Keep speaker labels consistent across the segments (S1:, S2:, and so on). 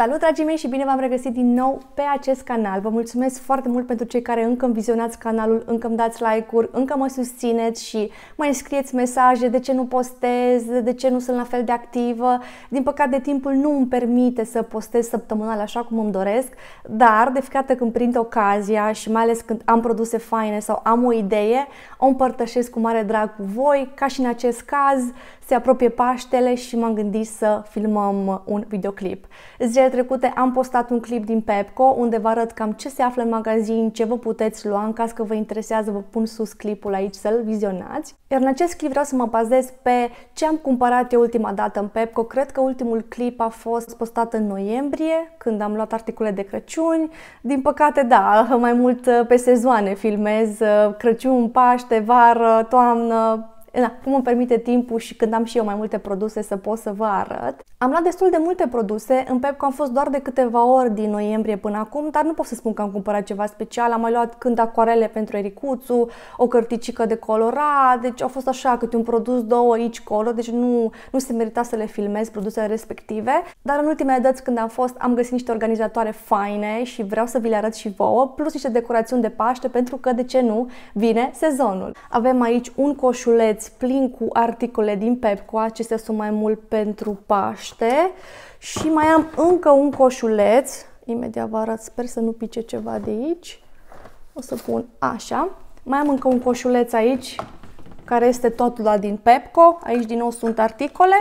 S1: Salut, dragii mei, și bine v-am regăsit din nou pe acest canal. Vă mulțumesc foarte mult pentru cei care încă vizionați canalul, încă îmi dați like-uri, încă mă susțineți și mă scrieți mesaje de ce nu postez, de ce nu sunt la fel de activă. Din păcate, timpul nu îmi permite să postez săptămânal așa cum îmi doresc, dar de fiecare când prind ocazia și mai ales când am produse faine sau am o idee, o împărtășesc cu mare drag cu voi, ca și în acest caz se apropie Paștele și m-am gândit să filmăm un videoclip. Zice zilele trecute am postat un clip din Pepco unde vă arăt cam ce se află în magazin, ce vă puteți lua, în caz că vă interesează vă pun sus clipul aici să-l vizionați. Iar în acest clip vreau să mă bazez pe ce am cumpărat eu ultima dată în Pepco. Cred că ultimul clip a fost postat în noiembrie, când am luat articole de Crăciun. Din păcate, da, mai mult uh, pe sezoane filmez uh, Crăciun, Paște, vară, toamnă, da, cum îmi permite timpul și când am și eu mai multe produse să pot să vă arăt. Am luat destul de multe produse, în Pepco am fost doar de câteva ori din noiembrie până acum, dar nu pot să spun că am cumpărat ceva special. Am mai luat când acoarele pentru Ericuțu, o cărticică de colorat, deci au fost așa câte un produs, două aici, colo, deci nu, nu se merita să le filmez produsele respective. Dar în ultimele dăți când am fost, am găsit niște organizatoare faine și vreau să vi le arăt și vouă, plus niște decorațiuni de Paște, pentru că, de ce nu, vine sezonul. Avem aici un coșuleț plin cu articole din Pepco, acestea sunt mai mult pentru Paște paște și mai am încă un coșuleț. Imediat vă arăt, sper să nu pice ceva de aici. O să pun așa. Mai am încă un coșuleț aici, care este tot la din Pepco. Aici din nou sunt articole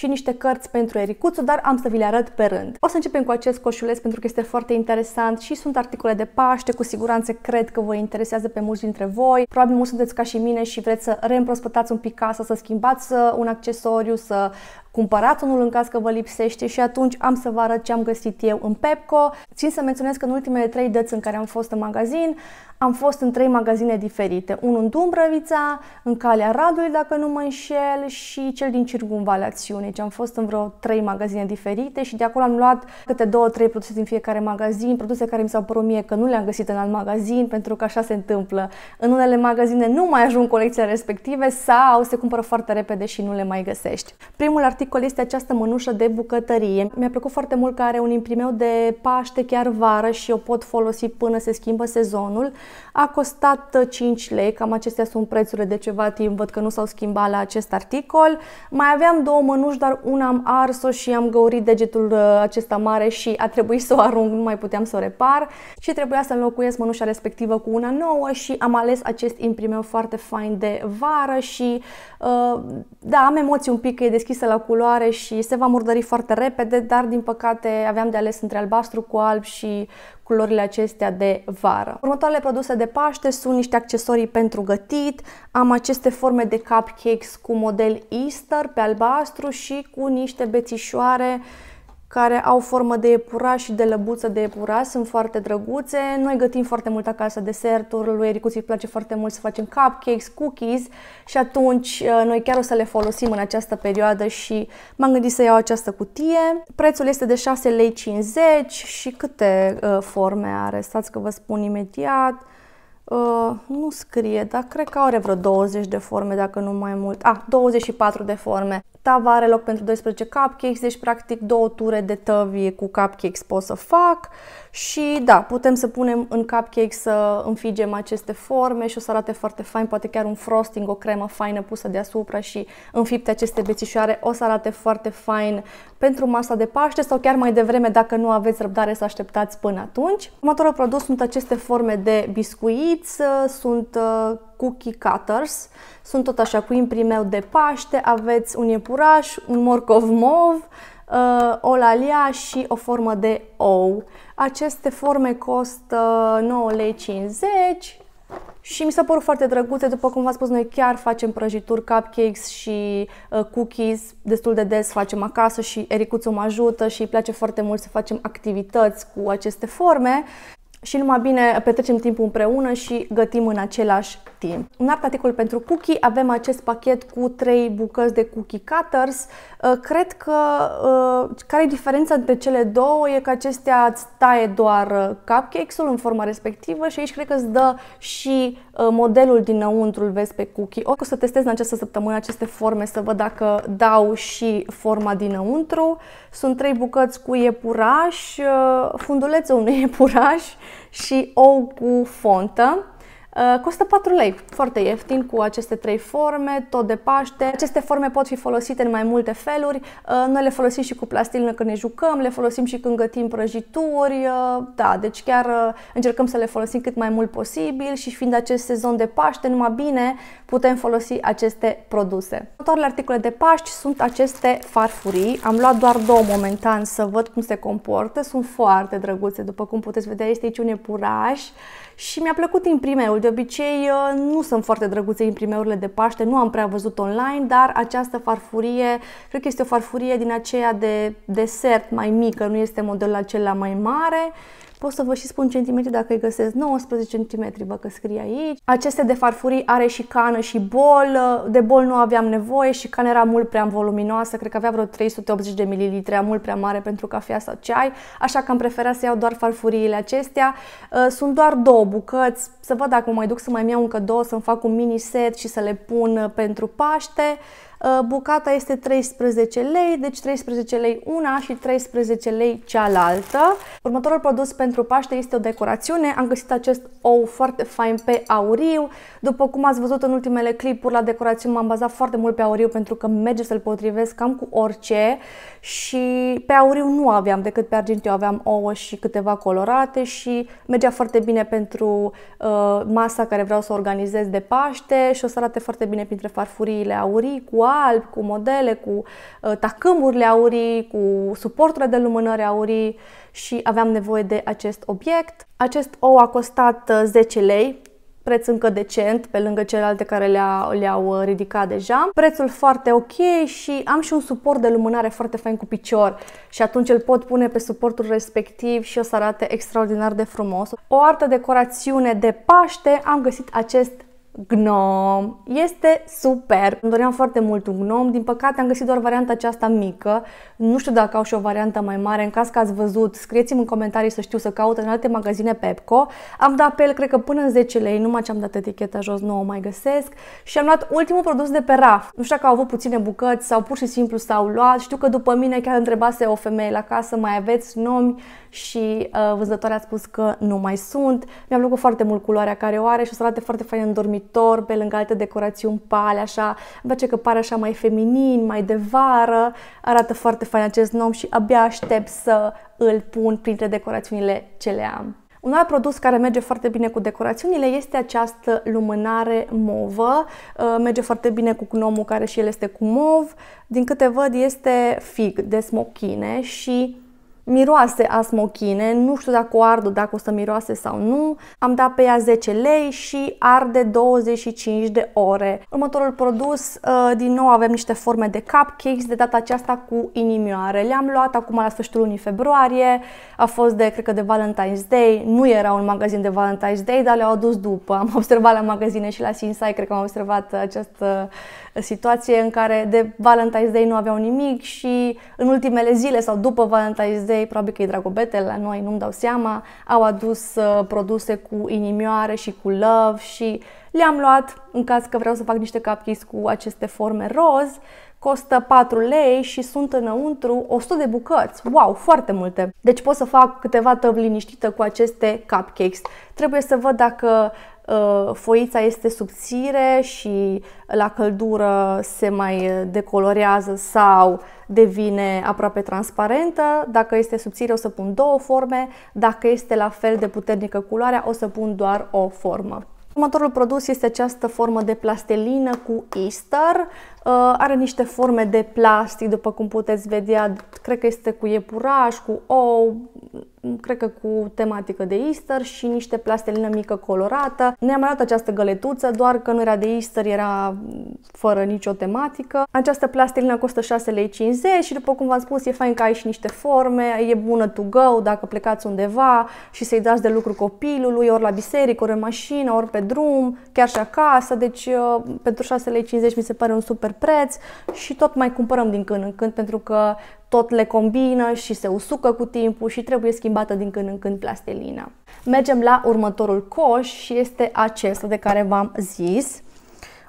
S1: și niște cărți pentru Ericuțu, dar am să vi le arăt pe rând. O să începem cu acest coșuleț pentru că este foarte interesant și sunt articole de Paște, cu siguranță cred că vă interesează pe mulți dintre voi. Probabil mulți sunteți ca și mine și vreți să reîmprospătați un pic casa, să schimbați uh, un accesoriu, să cumpărați unul în caz că vă lipsește și atunci am să vă arăt ce am găsit eu în Pepco. Țin să menționez că în ultimele trei dăți în care am fost în magazin, am fost în trei magazine diferite. Unul în Dumbrăvița, în Calea Radului, dacă nu mă înșel, și cel din Circumvalațiune. Deci am fost în vreo trei magazine diferite și de acolo am luat câte două, trei produse din fiecare magazin, produse care mi s-au părut mie că nu le-am găsit în alt magazin, pentru că așa se întâmplă. În unele magazine nu mai ajung colecțiile respective sau se cumpără foarte repede și nu le mai găsești. Primul articol este această mânușă de bucătărie. Mi-a plăcut foarte mult că are un imprimeu de paște chiar vară și o pot folosi până se schimbă sezonul. A costat 5 uh, lei, cam acestea sunt prețurile de ceva timp, văd că nu s-au schimbat la acest articol. Mai aveam două mânuși ajuns, dar una am ars-o și am găurit degetul uh, acesta mare și a trebuit să o arunc, nu mai puteam să o repar și trebuia să înlocuiesc mănușa respectivă cu una nouă și am ales acest imprimeu foarte fain de vară și uh, da, am emoții un pic că e deschisă la culoare și se va murdări foarte repede, dar din păcate aveam de ales între albastru cu alb și culorile acestea de vară. Următoarele produse de Paște sunt niște accesorii pentru gătit, am aceste forme de cupcakes cu model Easter pe albastru și cu niște bețișoare care au formă de epura și de lăbuță de epura, sunt foarte drăguțe. Noi gătim foarte mult acasă deserturi, lui Ericuț îi place foarte mult să facem cupcakes, cookies și atunci uh, noi chiar o să le folosim în această perioadă și m-am gândit să iau această cutie. Prețul este de 6 lei 50 și câte uh, forme are, stați că vă spun imediat. Uh, nu scrie, dar cred că are vreo 20 de forme, dacă nu mai mult. Ah, 24 de forme. Tava are loc pentru 12 cupcakes, deci practic două ture de tăvie cu cupcakes pot să fac și da, putem să punem în cupcakes, să înfigem aceste forme și o să arate foarte fain, poate chiar un frosting, o cremă faină pusă deasupra și înfipte aceste bețișoare, o să arate foarte fain pentru masa de Paște sau chiar mai devreme dacă nu aveți răbdare să așteptați până atunci. Următorul produs sunt aceste forme de biscuit, pizza, uh, sunt uh, cookie cutters, sunt tot așa cu imprimeu de Paște, aveți un iepuraș, un morcov mov, uh, o lalia și o formă de ou. Aceste forme costă 9,50 lei, și mi s-a părut foarte drăguțe, după cum v-am spus, noi chiar facem prăjituri, cupcakes și cookies, destul de des facem acasă și Ericuțu mă ajută și îi place foarte mult să facem activități cu aceste forme și numai bine petrecem timpul împreună și gătim în același timp. Un alt articol pentru cookie avem acest pachet cu 3 bucăți de cookie cutters. Uh, cred că uh, care e diferența între cele două e că acestea îți taie doar uh, cupcakes-ul în forma respectivă și aici cred că îți dă și Uh, modelul dinăuntru îl vezi pe cookie. O să testez în această săptămână aceste forme să văd dacă dau și forma dinăuntru. Sunt trei bucăți cu iepuraș, uh, fundulețe unui iepuraș și ou cu fontă. Uh, costă 4 lei, foarte ieftin, cu aceste trei forme, tot de Paște. Aceste forme pot fi folosite în mai multe feluri. Uh, noi le folosim și cu plastilină când ne jucăm, le folosim și când gătim prăjituri. Uh, da, deci chiar încercăm să le folosim cât mai mult posibil și fiind acest sezon de Paște, numai bine putem folosi aceste produse. Următoarele articole de Paști sunt aceste farfurii. Am luat doar două momentan să văd cum se comportă. Sunt foarte drăguțe, după cum puteți vedea, este aici un iepuraș și mi-a plăcut imprimeul. De obicei uh, nu sunt foarte drăguțe imprimeurile de Paște, nu am prea văzut online, dar această farfurie, cred că este o farfurie din aceea de desert mai mică, nu este modelul acela mai mare Pot să vă și spun centimetri dacă îi găsesc 19 cm, vă că scrie aici. Aceste de farfurii are și cană și bol. De bol nu aveam nevoie și cana era mult prea voluminoasă, cred că avea vreo 380 de ml, era mult prea mare pentru cafea sau ceai, așa că am preferat să iau doar farfuriile acestea. Uh, sunt doar două bucăți, să văd dacă mă mai duc să mai iau încă două, să-mi fac un mini set și să le pun uh, pentru Paște. Uh, bucata este 13 lei, deci 13 lei una și 13 lei cealaltă. Următorul produs pentru Paște este o decorațiune. Am găsit acest ou foarte fain pe auriu. După cum ați văzut în ultimele clipuri la decorațiune, m-am bazat foarte mult pe auriu pentru că merge să-l potrivesc cam cu orice și pe auriu nu aveam decât pe argintiu aveam ouă și câteva colorate și mergea foarte bine pentru uh, masa care vreau să o organizez de Paște și o să arate foarte bine printre farfuriile aurii cu alb, cu modele, cu uh, tacâmurile aurii, cu suporturile de lumânări aurii și aveam nevoie de acest obiect. Acest ou a costat 10 uh, lei, preț încă decent pe lângă celelalte care le-au le, uh, ridicat deja. Prețul foarte ok și am și un suport de lumânare foarte fain cu picior și atunci îl pot pune pe suportul respectiv și o să arate extraordinar de frumos. O artă decorațiune de Paște am găsit acest gnom. Este super! Îmi doream foarte mult un gnom, din păcate am găsit doar varianta aceasta mică. Nu știu dacă au și o variantă mai mare, în caz că ați văzut, scrieți-mi în comentarii să știu să caut în alte magazine Pepco. Am dat pe el, cred că până în 10 lei, numai ce am dat eticheta jos, nu o mai găsesc. Și am luat ultimul produs de pe raf. Nu știu dacă au avut puține bucăți sau pur și simplu s-au luat. Știu că după mine chiar întrebase o femeie la casă, mai aveți nomi? Și uh, vânzătoarea a spus că nu mai sunt. Mi-a plăcut foarte mult culoarea care o are și o să arate foarte fain în dormitor dormitor, pe lângă alte decorațiuni pale, așa, îmi place că pare așa mai feminin, mai de vară, arată foarte fain acest nom și abia aștept să îl pun printre decorațiunile ce le am. Un alt produs care merge foarte bine cu decorațiunile este această lumânare movă. Uh, merge foarte bine cu gnomul care și el este cu mov. Din câte văd este fig de smochine și miroase a smochine, nu știu dacă o ardă, dacă o să miroase sau nu. Am dat pe ea 10 lei și arde 25 de ore. Următorul produs, uh, din nou avem niște forme de cupcakes, de data aceasta cu inimioare. Le-am luat acum la sfârșitul lunii februarie, a fost de, cred că de Valentine's Day, nu era un magazin de Valentine's Day, dar le-au adus după. Am observat la magazine și la Sinsai, cred că am observat uh, această uh, situație în care de Valentine's Day nu aveau nimic și în ultimele zile sau după Valentine's Day ei, probabil că e dragobete la noi, nu-mi dau seama, au adus uh, produse cu inimioare și cu love și le-am luat în caz că vreau să fac niște cupcakes cu aceste forme roz, costă 4 lei și sunt înăuntru 100 de bucăți. Wow, foarte multe! Deci pot să fac câteva tăvi liniștită cu aceste cupcakes. Trebuie să văd dacă Uh, foița este subțire și la căldură se mai decolorează sau devine aproape transparentă. Dacă este subțire o să pun două forme, dacă este la fel de puternică culoarea o să pun doar o formă. Următorul produs este această formă de plastelină cu Easter. Uh, are niște forme de plastic, după cum puteți vedea, cred că este cu iepuraș, cu ou, mm, cred că cu tematică de Easter și niște plastelină mică colorată. Ne-am arătat această găletuță, doar că nu era de Easter, era mm, fără nicio tematică. Această plastelină costă 6,50 lei și după cum v-am spus, e fain că ai și niște forme, e bună to go dacă plecați undeva și să-i dați de lucru copilului, ori la biserică, ori în mașină, ori pe drum, chiar și acasă, deci uh, pentru 6,50 lei mi se pare un super super preț și tot mai cumpărăm din când în când pentru că tot le combină și se usucă cu timpul și trebuie schimbată din când în când plastelina. Mergem la următorul coș și este acesta de care v-am zis.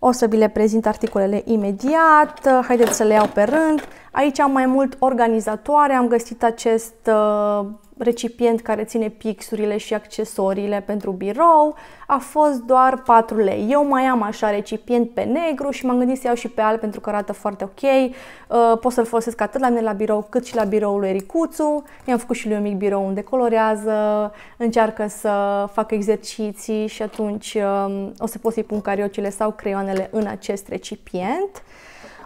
S1: O să vi le prezint articolele imediat, haideți să le iau pe rând. Aici am mai mult organizatoare, am găsit acest uh, recipient care ține pixurile și accesoriile pentru birou a fost doar 4 lei. Eu mai am așa recipient pe negru și m-am gândit să iau și pe alb pentru că arată foarte ok. Uh, pot să-l folosesc atât la mine la birou cât și la biroul lui Ericuțu. I-am făcut și lui un mic birou unde colorează, încearcă să facă exerciții și atunci uh, o să pot să-i pun cariocile sau creioanele în acest recipient.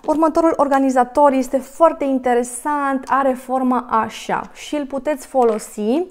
S1: Următorul organizator este foarte interesant, are forma așa și îl puteți folosi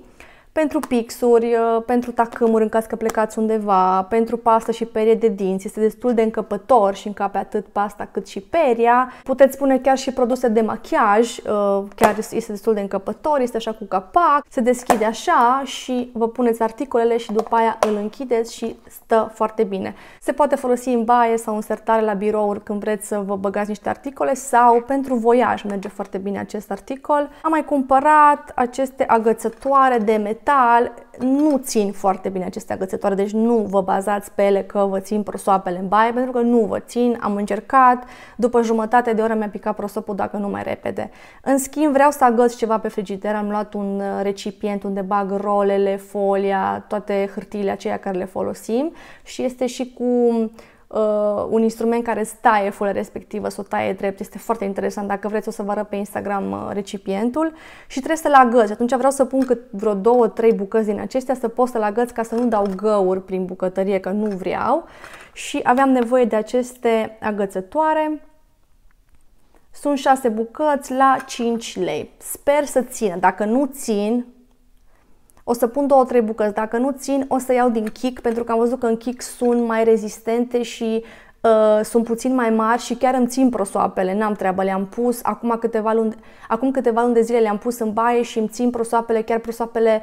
S1: pentru pixuri, uh, pentru tacâmuri în caz că plecați undeva, pentru pastă și perie de dinți. Este destul de încăpător și încape atât pasta cât și peria. Puteți pune chiar și produse de machiaj, uh, chiar este destul de încăpător, este așa cu capac, se deschide așa și vă puneți articolele și după aia îl închideți și stă foarte bine. Se poate folosi în baie sau în sertare la birouri când vreți să vă băgați niște articole sau pentru voiaj merge foarte bine acest articol. Am mai cumpărat aceste agățătoare de metal metal nu țin foarte bine aceste agățătoare, deci nu vă bazați pe ele că vă țin prosoapele în baie, pentru că nu vă țin, am încercat, după jumătate de oră mi-a picat prosopul dacă nu mai repede. În schimb, vreau să agăț ceva pe frigider, am luat un uh, recipient unde bag rolele, folia, toate hârtiile aceia care le folosim și este și cu uh, un instrument care îți taie fulă respectivă, să o taie drept, este foarte interesant. Dacă vreți o să vă arăt pe Instagram uh, recipientul și trebuie să-l agăți. Atunci vreau să pun cât vreo două, trei bucăți din acestea să pot să-l agăți ca să nu dau găuri prin bucătărie, că nu vreau. Și aveam nevoie de aceste agățătoare. Sunt 6 bucăți la 5 lei. Sper să țină. Dacă nu țin, o să pun două, trei bucăți. Dacă nu țin, o să iau din chic, pentru că am văzut că în chic sunt mai rezistente și uh, sunt puțin mai mari și chiar îmi țin prosoapele. N-am treabă, le-am pus. Acum câteva, luni, acum câteva luni de zile le-am pus în baie și îmi țin prosoapele, chiar prosoapele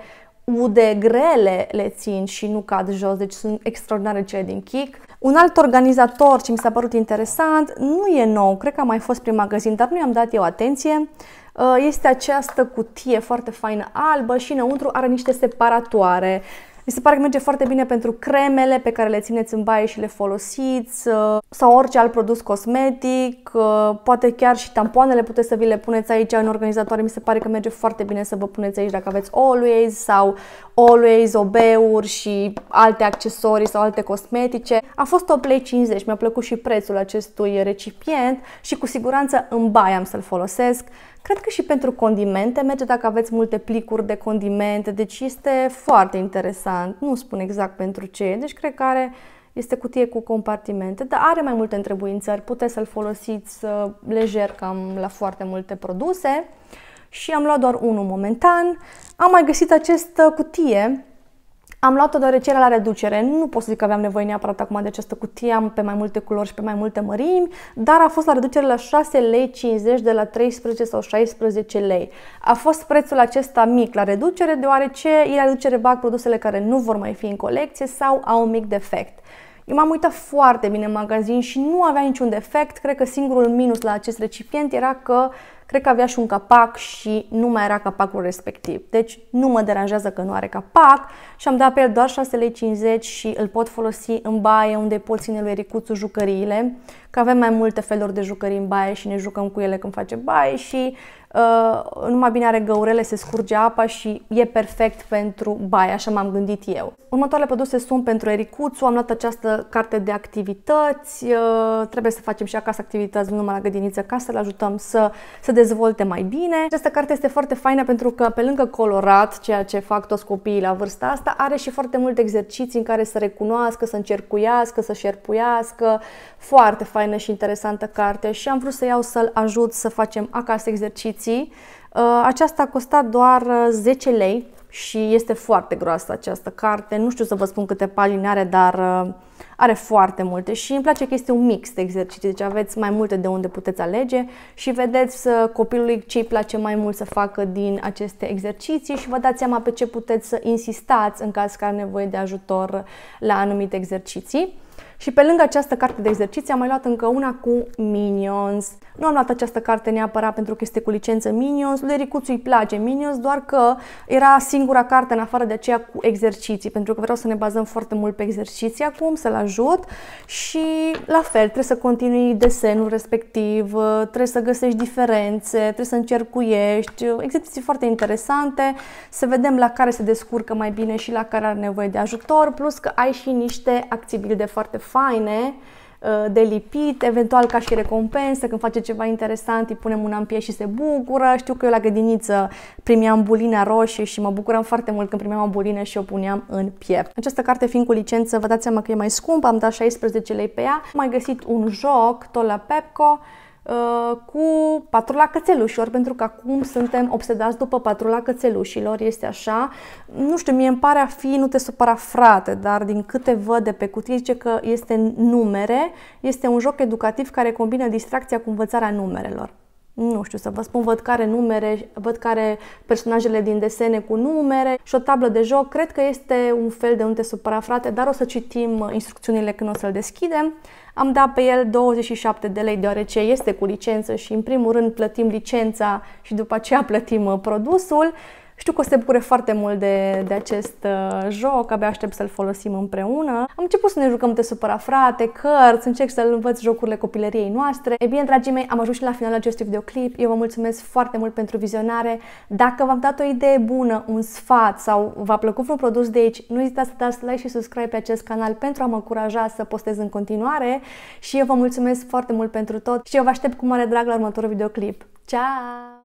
S1: ude grele le țin și nu cad jos, deci sunt extraordinare cele din kick. Un alt organizator ce mi s-a părut interesant, nu e nou, cred că a mai fost prin magazin, dar nu i-am dat eu atenție, uh, este această cutie foarte faină albă și înăuntru are niște separatoare mi se pare că merge foarte bine pentru cremele pe care le țineți în baie și le folosiți uh, sau orice alt produs cosmetic, uh, poate chiar și tampoanele puteți să vi le puneți aici în organizatoare. Mi se pare că merge foarte bine să vă puneți aici dacă aveți Always sau Always, OB-uri și alte accesorii sau alte cosmetice. A fost o Play 50, mi-a plăcut și prețul acestui recipient și cu siguranță în baie am să-l folosesc Cred că și pentru condimente merge dacă aveți multe plicuri de condimente, deci este foarte interesant. Nu spun exact pentru ce, deci cred că are este cutie cu compartimente, dar are mai multe întrebuiințări. Puteți să-l folosiți lejer cam la foarte multe produse. Și am luat doar unul momentan. Am mai găsit această cutie am luat-o deoarece era la reducere. Nu pot să zic că aveam nevoie neapărat acum de această cutie, am pe mai multe culori și pe mai multe mărimi, dar a fost la reducere la 6 lei 50 de la 13 sau 16 lei. A fost prețul acesta mic la reducere, deoarece ei la reducere bag produsele care nu vor mai fi în colecție sau au un mic defect. Eu m-am uitat foarte bine în magazin și nu avea niciun defect. Cred că singurul minus la acest recipient era că cred că avea și un capac și nu mai era capacul respectiv. Deci nu mă deranjează că nu are capac și am dat pe el doar 6,50 lei și îl pot folosi în baie unde pot ține lui Ericuțu jucăriile, că avem mai multe feluri de jucării în baie și ne jucăm cu ele când face baie și uh, numai bine are găurele, se scurge apa și e perfect pentru baie, așa m-am gândit eu. Următoarele produse sunt pentru Ericuțu, am luat această carte de activități, uh, trebuie să facem și acasă activități, nu numai la gădiniță, ca să-l ajutăm să se dezvolte mai bine. Această carte este foarte faină pentru că pe lângă colorat, ceea ce fac toți copiii la vârsta asta, are și foarte multe exerciții în care să recunoască, să încercuiască, să șerpuiască. Foarte faină și interesantă carte și am vrut să iau să-l ajut să facem acasă exerciții. Uh, aceasta a costat doar 10 uh, lei, și este foarte groasă această carte. Nu știu să vă spun câte pagini are, dar uh, are foarte multe și îmi place că este un mix de exerciții, deci aveți mai multe de unde puteți alege și vedeți uh, copilului ce îi place mai mult să facă din aceste exerciții și vă dați seama pe ce puteți să insistați în caz că are nevoie de ajutor la anumite exerciții. Și pe lângă această carte de exerciții am mai luat încă una cu Minions. Nu am luat această carte neapărat pentru că este cu licență Minions. Lui Ricuțu îi place Minions, doar că era singura carte în afară de aceea cu exerciții, pentru că vreau să ne bazăm foarte mult pe exerciții acum, să-l ajut și la fel, trebuie să continui desenul respectiv, trebuie să găsești diferențe, trebuie să încercuiești, exerciții foarte interesante, să vedem la care se descurcă mai bine și la care are nevoie de ajutor, plus că ai și niște activități de foarte faine uh, de lipit, eventual ca și recompensă, când face ceva interesant îi punem un în pie și se bucură. Știu că eu la gădiniță primeam bulina roșie și mă bucuram foarte mult când primeam o bulină și o puneam în piept. Această carte fiind cu licență, vă dați seama că e mai scumpă, am dat 16 lei pe ea. Am mai găsit un joc tot la Pepco, Uh, cu patrula cățelușilor, pentru că acum suntem obsedați după patrula cățelușilor, este așa. Nu știu, mie îmi pare a fi, nu te supăra frate, dar din câte văd de pe cutie zice că este numere, este un joc educativ care combină distracția cu învățarea numerelor nu știu să vă spun, văd care numere, văd care personajele din desene cu numere și o tablă de joc. Cred că este un fel de unte supăra frate, dar o să citim uh, instrucțiunile când o să-l deschidem. Am dat pe el 27 de lei deoarece este cu licență și în primul rând plătim licența și după aceea plătim uh, produsul. Știu că o să se bucure foarte mult de, de acest uh, joc, abia aștept să-l folosim împreună. Am început să ne jucăm de supăra frate, cărți, încerc să-l învăț jocurile copilăriei noastre. E bine, dragii mei, am ajuns și la finalul acestui videoclip. Eu vă mulțumesc foarte mult pentru vizionare. Dacă v-am dat o idee bună, un sfat sau v-a plăcut vreun produs de aici, nu uitați să dați like și subscribe pe acest canal pentru a mă încuraja să postez în continuare și eu vă mulțumesc foarte mult pentru tot și eu vă aștept cu mare drag la următorul videoclip. Ciao!